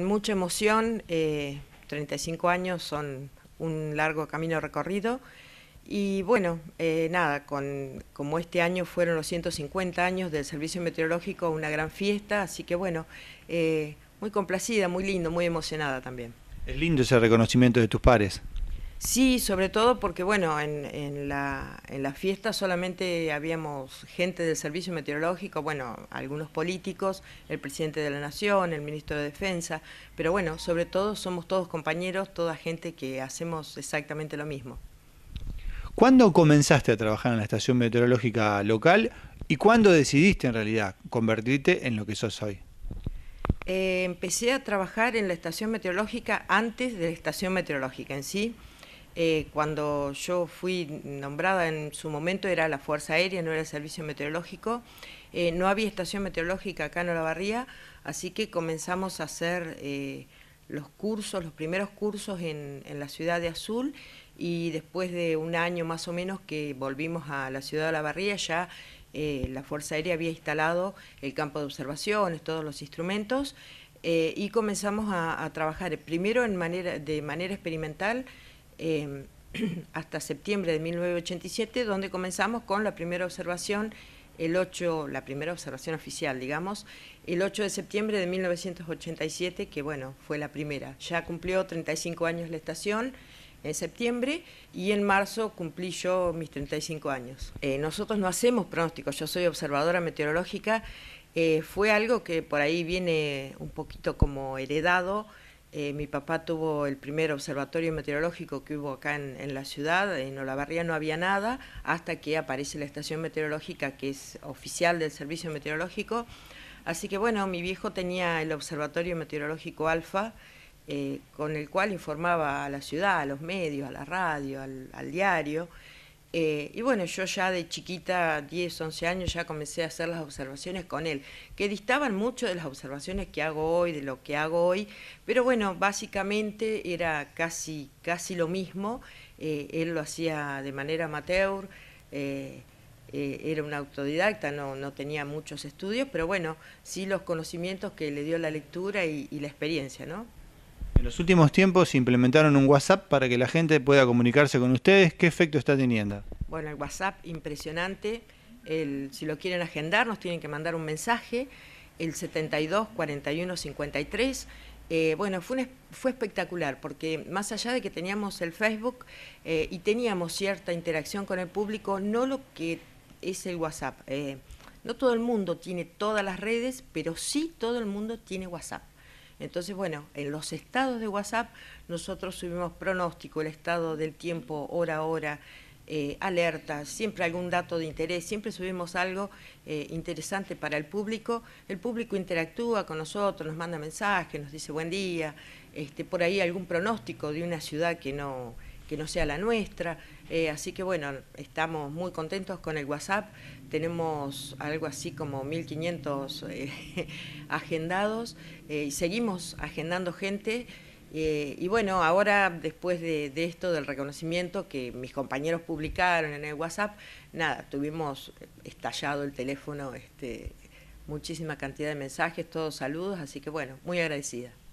Mucha emoción, 35 eh, años son un largo camino recorrido y bueno, eh, nada, con, como este año fueron los 150 años del Servicio Meteorológico, una gran fiesta, así que bueno, eh, muy complacida, muy lindo, muy emocionada también. Es lindo ese reconocimiento de tus pares. Sí, sobre todo porque, bueno, en, la, fiesta solamente habíamos gente del servicio meteorológico, bueno, algunos políticos, el presidente de la Nación, el ministro de Defensa, pero bueno, sobre todo somos todos compañeros, toda gente que hacemos exactamente lo mismo. ¿Cuándo comenzaste a trabajar en la estación meteorológica local y cuándo decidiste en realidad convertirte en lo que sos hoy? Eh, empecé a trabajar en la estación meteorológica antes de la estación meteorológica en sí eh, cuando yo fui nombrada en su momento era la Fuerza Aérea, no era el Servicio Meteorológico. Eh, no había estación meteorológica acá en Olavarría, así que comenzamos a hacer eh, los cursos, los primeros cursos en, la ciudad de Azul y después de un año más o menos que volvimos a la ciudad de Olavarría ya la Fuerza Aérea había instalado el campo de observaciones, todos los instrumentos y comenzamos a, trabajar primero en manera, de manera experimental Em, hasta septiembre de 1987, donde comenzamos con la primera observación, el 8, la primera observación oficial, digamos, el 8 de septiembre de 1987, que bueno, fue la primera. Ya cumplió 35 años la estación en septiembre y en marzo cumplí yo mis 35 años. Eh, nosotros no hacemos pronósticos, yo soy observadora meteorológica, eh, fue algo que por ahí viene un poquito como heredado eh, mi papá tuvo el primer observatorio meteorológico que hubo acá en, la ciudad, en Olavarría no había nada, hasta que aparece la estación meteorológica que es oficial del servicio meteorológico. Así que bueno, mi viejo tenía el observatorio meteorológico Alfa, eh, con el cual informaba a la ciudad, a los medios, a la radio, al diario. Eh, y bueno, yo ya de chiquita, 10, 11 años, ya comencé a hacer las observaciones con él, que distaban mucho de las observaciones que hago hoy, de lo que hago hoy, pero bueno, básicamente era casi, casi lo mismo, eh, él lo hacía de manera amateur, eh, era un autodidacta, no, no, tenía muchos estudios, pero bueno, sí los conocimientos que le dio la lectura y, y la experiencia, ¿no? En los últimos tiempos implementaron un WhatsApp para que la gente pueda comunicarse con ustedes. ¿Qué efecto está teniendo? Bueno, el WhatsApp impresionante. si lo quieren agendar, nos tienen que mandar un mensaje, el 72 eh, bueno, fue, fue espectacular, porque más allá de que teníamos el Facebook eh, y teníamos cierta interacción con el público, no lo que es el WhatsApp. Eh, no todo el mundo tiene todas las redes, pero sí todo el mundo tiene WhatsApp. Entonces, bueno, en los estados de WhatsApp nosotros subimos pronóstico, el estado del tiempo, hora a hora, eh, alerta, siempre algún dato de interés, siempre subimos algo eh, interesante para el público. El público interactúa con nosotros, nos manda mensajes, nos dice buen día, este, por ahí algún pronóstico de una ciudad que no que no sea la nuestra. Eh, así que bueno, estamos muy contentos con el WhatsApp. Tenemos algo así como 1.500 eh, agendados eh, y seguimos agendando gente. y bueno, ahora después de, de, esto del reconocimiento que mis compañeros publicaron en el WhatsApp, nada, tuvimos estallado el teléfono, este, muchísima cantidad de mensajes, todos saludos, así que bueno, muy agradecida.